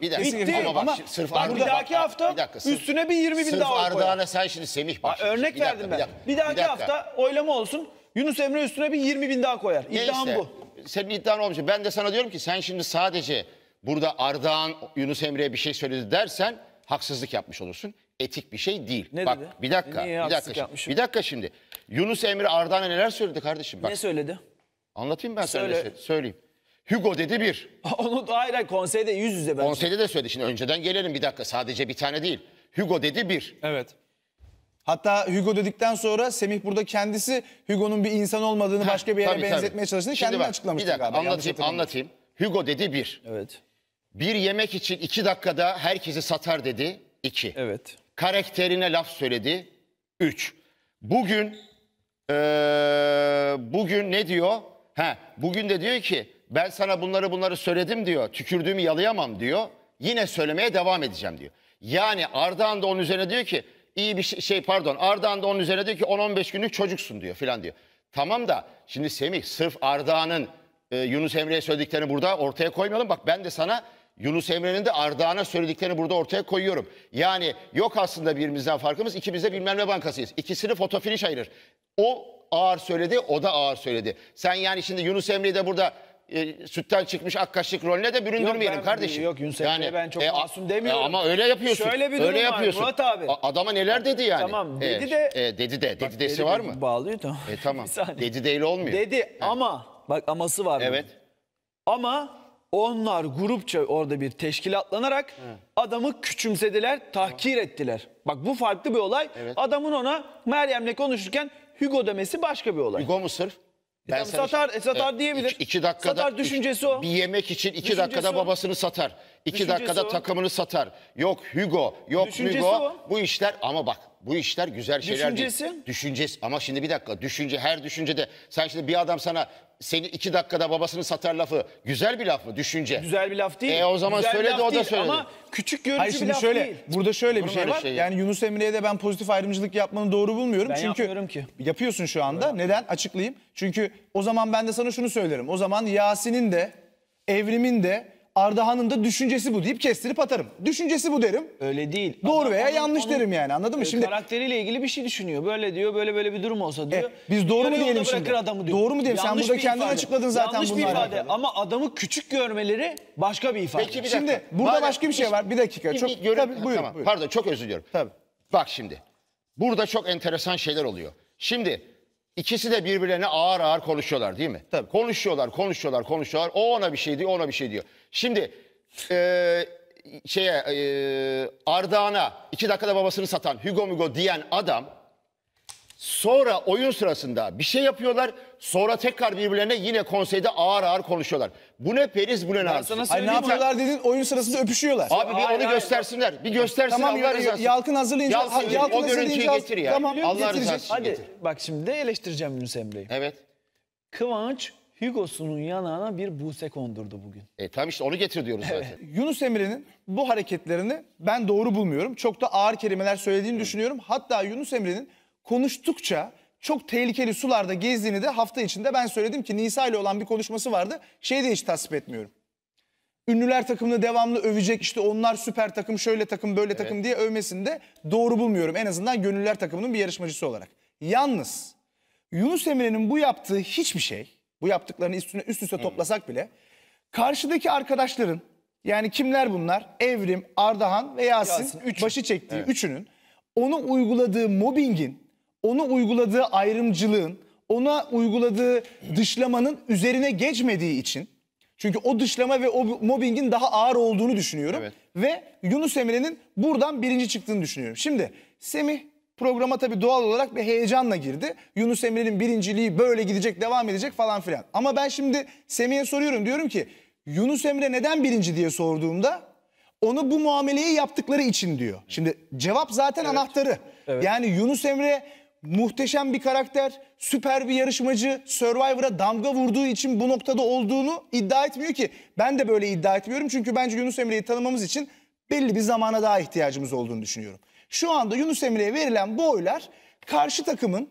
Bir dakika. Bitti. Ama bak Ama sırf bak, bir Arda- dahaki bak, hafta bir dakika, sırf- üstüne bir 20 bin daha oy koyar. Ardahan'a sen şimdi Semih bak. Örnek bir dakika, verdim ben. Bir, dakika, dahaki dakika. hafta oylama olsun. Yunus Emre üstüne bir 20 bin daha koyar. İddiam Neyse, bu. Senin iddian olmuş. Ben de sana diyorum ki sen şimdi sadece burada Ardahan Yunus Emre'ye bir şey söyledi dersen haksızlık yapmış olursun. Etik bir şey değil. Ne Bak dedi? bir dakika. Niye bir dakika şimdi. Bir dakika şimdi. Yunus Emre Ardahan'a neler söyledi kardeşim? Bak Ne söyledi? anlatayım ben Söyle. ne Söyleyeyim. Hugo dedi bir. Onu da hayır, konseyde yüz yüze ben. Konseyde de söyledi. Şimdi önceden gelelim bir dakika. Sadece bir tane değil. Hugo dedi bir. Evet. Hatta Hugo dedikten sonra Semih burada kendisi Hugo'nun bir insan olmadığını ha, başka bir yere tabii, benzetmeye tabii. çalıştığını Şimdi kendini bak, açıklamıştı bir dakika, galiba. Anlatayım, anlatayım. Hugo dedi bir. Evet. Bir yemek için iki dakikada herkesi satar dedi. iki. Evet. Karakterine laf söyledi. Üç. Bugün ee, bugün ne diyor? Ha, bugün de diyor ki ben sana bunları bunları söyledim diyor. Tükürdüğümü yalayamam diyor. Yine söylemeye devam edeceğim diyor. Yani Ardahan da onun üzerine diyor ki iyi bir şey, şey pardon Ardahan da onun üzerine diyor ki 10-15 günlük çocuksun diyor filan diyor. Tamam da şimdi Semih sırf Ardahan'ın e, Yunus Emre'ye söylediklerini burada ortaya koymayalım. Bak ben de sana Yunus Emre'nin de Ardahan'a söylediklerini burada ortaya koyuyorum. Yani yok aslında birimizden farkımız. ikimiz de bilmem ne bankasıyız. İkisini fotofiniş ayırır. O ağır söyledi, o da ağır söyledi. Sen yani şimdi Yunus Emre'yi de burada e, sütten çıkmış ak kaşık rolüne de büründürmeyelim yok, ben, kardeşim. Yok Yunus yani, ben çok e, masum demiyorum. E, ama öyle yapıyorsun. Şöyle bir durum öyle yapıyorsun. var Murat abi. A, adama neler dedi yani. Tamam e, dedi de. E, dedi de. Dedi desi var mı? Bağlıyor tamam. E, tamam. dedi değil olmuyor. Dedi He. ama bak aması var. Evet. Ama onlar grupça orada bir teşkilatlanarak He. adamı küçümsediler, tahkir ettiler. Bak bu farklı bir olay. Evet. Adamın ona Meryem'le konuşurken Hugo demesi başka bir olay. Hugo mu sırf? E ben tamam, satar, işte, satar e, diyebilir. İki, iki dakikada, satar düşüncesi o. Bir yemek için iki düşüncesi dakikada o. babasını satar. İki düşüncesi dakikada o. takımını satar. Yok Hugo, yok düşüncesi Hugo. O. Bu işler ama bak bu işler güzel şeyler Düşüncesi? değil. Düşüncesi? Ama şimdi bir dakika düşünce her düşüncede sen şimdi bir adam sana seni iki dakikada babasını satar lafı güzel bir laf mı düşünce? Güzel bir laf değil. E o zaman Güzel bir söyledi o da değil söyledi. Ama küçük görücü Hayır bir laf şöyle değil. burada şöyle bir Olur şey var. şey yani Yunus Emre'ye de ben pozitif ayrımcılık yapmanı doğru bulmuyorum. Ben Çünkü yapmıyorum ki. yapıyorsun şu anda. Neden? Açıklayayım. Çünkü o zaman ben de sana şunu söylerim. O zaman Yasin'in de Evrim'in de Ardahan'ın da düşüncesi bu deyip kestirip atarım. Düşüncesi bu derim. Öyle değil. Doğru veya yanlış onun, derim yani anladın mı? E, Şimdi karakteriyle ilgili bir şey düşünüyor. Böyle diyor böyle böyle bir durum olsa diyor. E, biz doğru mu diyelim şimdi? Adamı diyor. Doğru mu diyelim? Yanlış Sen burada kendin açıkladın zaten Yanlış bunları. Yanlış bir ifade alakalı. ama adamı küçük görmeleri başka bir ifade. Peki bir Şimdi burada Madem, başka bir şey var. Bir dakika. çok, bir, görün, tabii, buyur, tamam. buyur. Pardon çok özür diliyorum. Tabii. Bak şimdi. Burada çok enteresan şeyler oluyor. Şimdi İkisi de birbirlerine ağır ağır konuşuyorlar değil mi? Tabii. Konuşuyorlar, konuşuyorlar, konuşuyorlar. O ona bir şey diyor, ona bir şey diyor. Şimdi e, şeye e, Ardahan'a iki dakikada babasını satan Hugo Mugo diyen adam sonra oyun sırasında bir şey yapıyorlar sonra tekrar birbirlerine yine konseyde ağır ağır konuşuyorlar. Bu ne Periz bu ne nasıl? Ay ne yapıyorlar dedin oyun sırasında öpüşüyorlar. Abi bir onu göstersinler. Bir göstersin Tamam Allah rızası. Yalkın hazırlayınca Yalkın, ha- o görüntüyü hazırlayınca- getir ya. Tamam Allah rızası Hadi getir. bak şimdi de eleştireceğim Yunus Emre'yi. Evet. Kıvanç Hugo'sunun yanağına bir buse kondurdu bugün. E tam işte onu getir diyoruz zaten. Yunus Emre'nin bu hareketlerini ben doğru bulmuyorum. Çok da ağır kelimeler söylediğini düşünüyorum. Hatta Yunus Emre'nin konuştukça çok tehlikeli sularda gezdiğini de hafta içinde ben söyledim ki Nisa ile olan bir konuşması vardı. Şeyi de hiç tasvip etmiyorum. Ünlüler takımını devamlı övecek işte onlar süper takım şöyle takım böyle takım diye övmesini de doğru bulmuyorum. En azından gönüller takımının bir yarışmacısı olarak. Yalnız Yunus Emre'nin bu yaptığı hiçbir şey bu yaptıklarını üstüne üst üste toplasak bile karşıdaki arkadaşların yani kimler bunlar? Evrim, Ardahan ve Yasin, Yasin, üçü. başı çektiği Evet. üçünün onu uyguladığı mobbingin, onu uyguladığı ayrımcılığın, ona uyguladığı dışlamanın üzerine geçmediği için çünkü o dışlama ve o mobbingin daha ağır olduğunu düşünüyorum Evet. ve Yunus Emre'nin buradan birinci çıktığını düşünüyorum. Şimdi Semih programa tabii doğal olarak bir heyecanla girdi. Yunus Emre'nin birinciliği böyle gidecek, devam edecek falan filan. Ama ben şimdi Semih'e soruyorum diyorum ki Yunus Emre neden birinci diye sorduğumda onu bu muameleyi yaptıkları için diyor. Şimdi cevap zaten evet. anahtarı. Evet. Yani Yunus Emre muhteşem bir karakter, süper bir yarışmacı, Survivor'a damga vurduğu için bu noktada olduğunu iddia etmiyor ki. Ben de böyle iddia etmiyorum çünkü bence Yunus Emre'yi tanımamız için belli bir zamana daha ihtiyacımız olduğunu düşünüyorum. Şu anda Yunus Emre'ye verilen bu oylar karşı takımın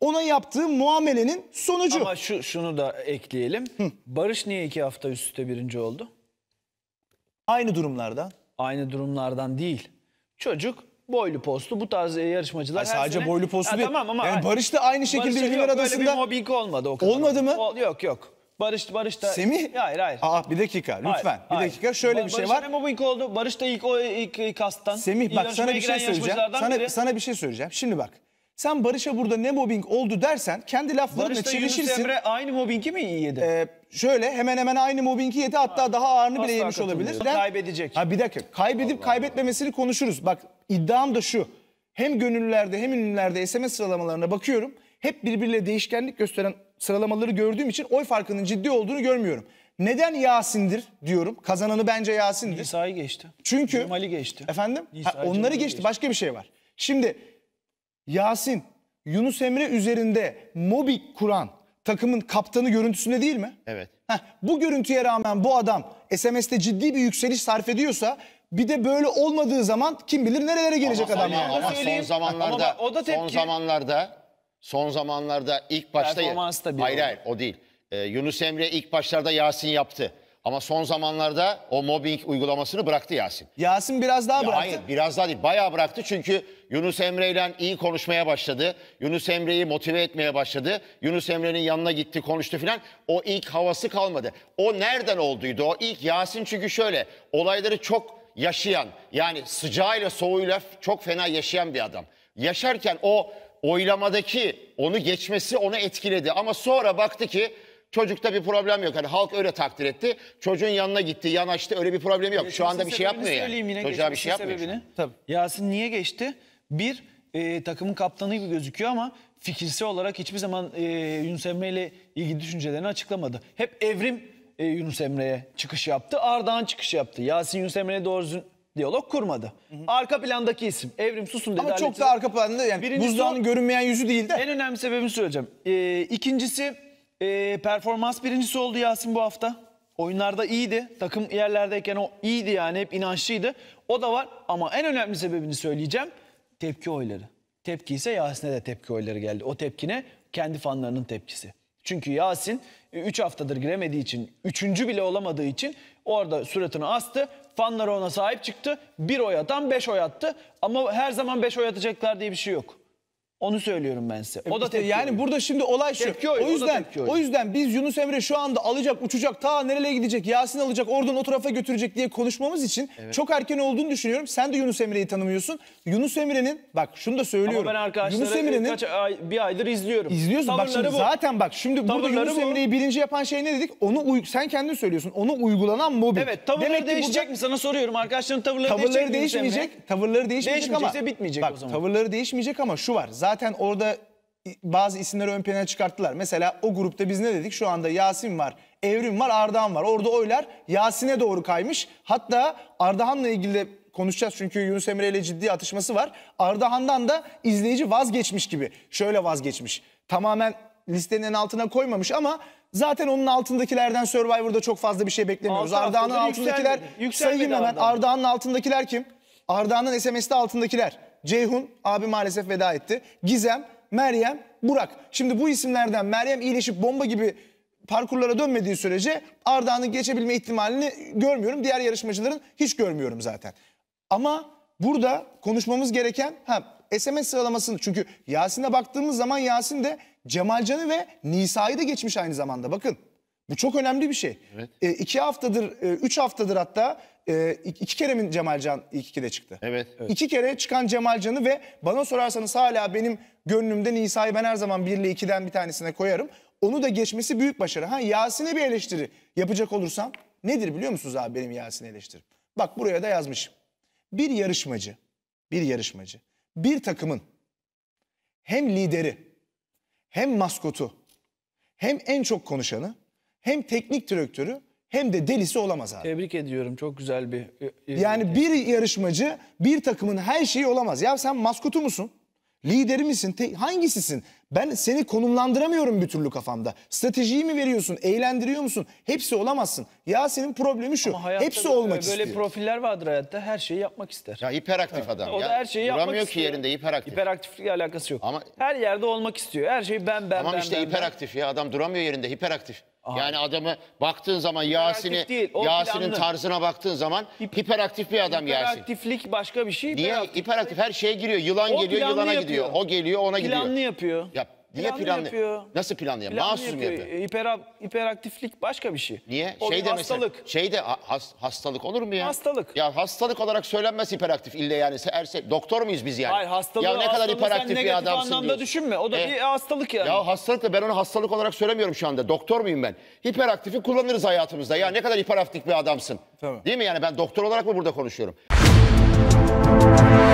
ona yaptığı muamelenin sonucu. Ama şu şunu da ekleyelim. Hı. Barış niye iki hafta üst üste birinci oldu? Aynı durumlardan. Aynı durumlardan değil. Çocuk boylu postu bu tarz e, yarışmacılar Hayır, sadece sene... boylu postu ya, değil. Tamam ama yani Barış da aynı şekilde İlgiler Adası'nda. bir mobbing olmadı o kadar. Olmadı mı? Ol, yok yok. Barış Barış da Semih? Hayır hayır. Aa bir dakika lütfen. Hayır, bir hayır. dakika şöyle ba bir şey var. Barış mobbing oldu. Barış da ilk o ilk, ilk kastan. Semih bak sana bir şey söyleyeceğim. Sana, biri. sana bir şey söyleyeceğim. Şimdi bak. Sen Barış'a burada ne mobbing oldu dersen kendi laflarınla Barış Barış'ta Barış Emre aynı mobbingi mi yedi? Ee, şöyle hemen hemen aynı mobbingi yedi hatta ha, daha ağırını bile yemiş olabilir. Kaybedecek. Ha bir dakika. Kaybedip Allah kaybetmemesini Allah. konuşuruz. Bak iddiam da şu. Hem gönüllülerde hem ünlülerde SMS sıralamalarına bakıyorum. Hep birbiriyle değişkenlik gösteren sıralamaları gördüğüm için oy farkının ciddi olduğunu görmüyorum. Neden Yasin'dir diyorum. Kazananı bence Yasin'dir. Nisa'yı geçti. Çünkü Cemal'i geçti. Efendim? Nisa, ha, onları geçti. geçti. Başka bir şey var. Şimdi Yasin Yunus Emre üzerinde mobik kuran takımın kaptanı görüntüsünde değil mi? Evet. Heh, bu görüntüye rağmen bu adam SMS'te ciddi bir yükseliş sarf ediyorsa bir de böyle olmadığı zaman kim bilir nerelere gelecek ama adam yani. Ama son zamanlarda ama o da tepki. son zamanlarda Son zamanlarda ilk başta... Performans da bir Hayır hayır o değil. Ee, Yunus Emre ilk başlarda Yasin yaptı. Ama son zamanlarda o mobbing uygulamasını bıraktı Yasin. Yasin biraz daha Ya bıraktı. Hayır biraz daha değil bayağı bıraktı çünkü Yunus Emre ile iyi konuşmaya başladı. Yunus Emre'yi motive etmeye başladı. Yunus Emre'nin yanına gitti konuştu filan. O ilk havası kalmadı. O nereden olduydu o ilk Yasin çünkü şöyle olayları çok yaşayan yani sıcağıyla soğuğuyla çok fena yaşayan bir adam. Yaşarken o oylamadaki onu geçmesi onu etkiledi. Ama sonra baktı ki çocukta bir problem yok. Hani halk öyle takdir etti. Çocuğun yanına gitti, yanaştı. Öyle bir problemi yok. Şu anda bir şey yapmıyor yani. Yine Çocuğa bir şey yapmıyor. Tabii. Yasin niye geçti? Bir, e, takımın kaptanı gibi gözüküyor ama fikirsel olarak hiçbir zaman e, Yunus Emre ile ilgili düşüncelerini açıklamadı. Hep Evrim e, Yunus Emre'ye çıkış yaptı. Ardahan çıkış yaptı. Yasin Yunus Emre'ye doğru diyalog kurmadı. Hı hı. Arka plandaki isim Evrim Susun dedi. Ama çok da arka planda yani Birincisi buzdağının o, görünmeyen yüzü değil de. En önemli sebebini söyleyeceğim. Ee, ikincisi e, performans birincisi oldu Yasin bu hafta. Oyunlarda iyiydi. Takım yerlerdeyken o iyiydi yani hep inançlıydı. O da var ama en önemli sebebini söyleyeceğim. Tepki oyları. Tepki ise Yasin'e de tepki oyları geldi. O tepkine kendi fanlarının tepkisi. Çünkü Yasin 3 e, haftadır giremediği için, 3. bile olamadığı için orada suratını astı. Fanlar ona sahip çıktı. bir oy atan 5 oy attı. Ama her zaman 5 oy atacaklar diye bir şey yok. Onu söylüyorum ben size. O da işte yani oyun. burada şimdi olay şu. Tepki oyun, o yüzden o, o yüzden biz Yunus Emre şu anda alacak, uçacak, ta nereye gidecek, Yasin alacak, oradan o tarafa götürecek diye konuşmamız için evet. çok erken olduğunu düşünüyorum. Sen de Yunus Emre'yi tanımıyorsun. Yunus Emre'nin bak şunu da söylüyorum. Ama ben arkadaşları Yunus Emre'nin ay, bir aydır izliyorum. İzliyorsun. bak şimdi bu. zaten bak şimdi tavırları burada Yunus bu. Emre'yi birinci yapan şey ne dedik? Onu sen kendin söylüyorsun. Onu uygulanan mobbing. Evet, tavırları Demek değişecek burada, mi sana soruyorum. Arkadaşların tavırları, tavırları değişecek. değişmeyecek. Tavırları değişmeyecek ama bitmeyecek bak, o zaman. Tavırları değişmeyecek ama şu var. Zaten orada bazı isimleri ön plana çıkarttılar. Mesela o grupta biz ne dedik? Şu anda Yasin var, Evrim var, Ardahan var. Orada oylar Yasin'e doğru kaymış. Hatta Ardahan'la ilgili de konuşacağız çünkü Yunus Emre ile ciddi atışması var. Ardahan'dan da izleyici vazgeçmiş gibi. Şöyle vazgeçmiş. Tamamen listenin en altına koymamış ama zaten onun altındakilerden Survivor'da çok fazla bir şey beklemiyoruz. Alt Ardahan'ın altındakiler yükselmedi, yükselmedi sayayım hemen. Ardahan'ın altındakiler kim? Ardahan'ın SMS'te altındakiler. Ceyhun abi maalesef veda etti. Gizem, Meryem, Burak. Şimdi bu isimlerden Meryem iyileşip bomba gibi parkurlara dönmediği sürece Arda'nın geçebilme ihtimalini görmüyorum. Diğer yarışmacıların hiç görmüyorum zaten. Ama burada konuşmamız gereken ha, SMS sıralamasını çünkü Yasin'e baktığımız zaman Yasin de Cemalcan'ı ve Nisa'yı da geçmiş aynı zamanda bakın. Bu çok önemli bir şey. Evet. E, iki haftadır, e, üç haftadır hatta e, iki kere mi Cemalcan ilk ikide çıktı? Evet, evet. İki kere çıkan Cemalcan'ı ve bana sorarsanız hala benim gönlümde Nisa'yı ben her zaman 1 ile 2'den bir tanesine koyarım. Onu da geçmesi büyük başarı. Ha Yasin'e bir eleştiri yapacak olursam nedir biliyor musunuz abi benim Yasin'e eleştirim? Bak buraya da yazmışım. Bir yarışmacı, bir yarışmacı, bir takımın hem lideri, hem maskotu, hem en çok konuşanı hem teknik direktörü hem de delisi olamaz abi. Tebrik ediyorum. Çok güzel bir... E, e, yani bir yarışmacı bir takımın her şeyi olamaz. Ya sen maskotu musun? Lideri misin? Te- hangisisin? Ben seni konumlandıramıyorum bir türlü kafamda. Stratejiyi mi veriyorsun? Eğlendiriyor musun? Hepsi olamazsın. Ya senin problemi şu. Hepsi böyle, olmak böyle istiyor. profiller vardır hayatta. Her şeyi yapmak ister. Ya hiperaktif adam. O ya. da her şeyi yapmak Duramıyor ki istiyor. yerinde hiperaktif. Hiperaktiflikle alakası yok. Ama- Her yerde olmak istiyor. Her şeyi ben ben ben. tamam işte ben, ben. ya adam duramıyor yerinde hiperaktif. Aha. Yani adamı baktığın zaman Yasin'i Yasin'in tarzına baktığın zaman hiperaktif bir adam Yasin. Hiperaktiflik başka bir şey. Niye hiperaktif her şeye giriyor. Yılan o geliyor, yılana yapıyor. gidiyor. O geliyor, ona planlı gidiyor. Planlı yapıyor. Ya Niye planlı? yapıyor. Nasıl planlıyor? Masum Mahsus yapıyor? E, Hiper, hiperaktiflik başka bir şey. Niye? O şey de hastalık. Mesela, şey de has, hastalık olur mu ya? Hastalık. Ya hastalık olarak söylenmez hiperaktif ille yani. Erse, doktor muyuz biz yani? Hayır hastalığı, ya ne kadar hastalığı hiperaktif bir adamsın anlamda diyorsun. düşünme. O da e, bir hastalık yani. Ya hastalık da ben onu hastalık olarak söylemiyorum şu anda. Doktor muyum ben? Hiperaktifi kullanırız hayatımızda. Ya ne kadar hiperaktif bir adamsın. Tamam. Değil mi yani ben doktor olarak mı burada konuşuyorum?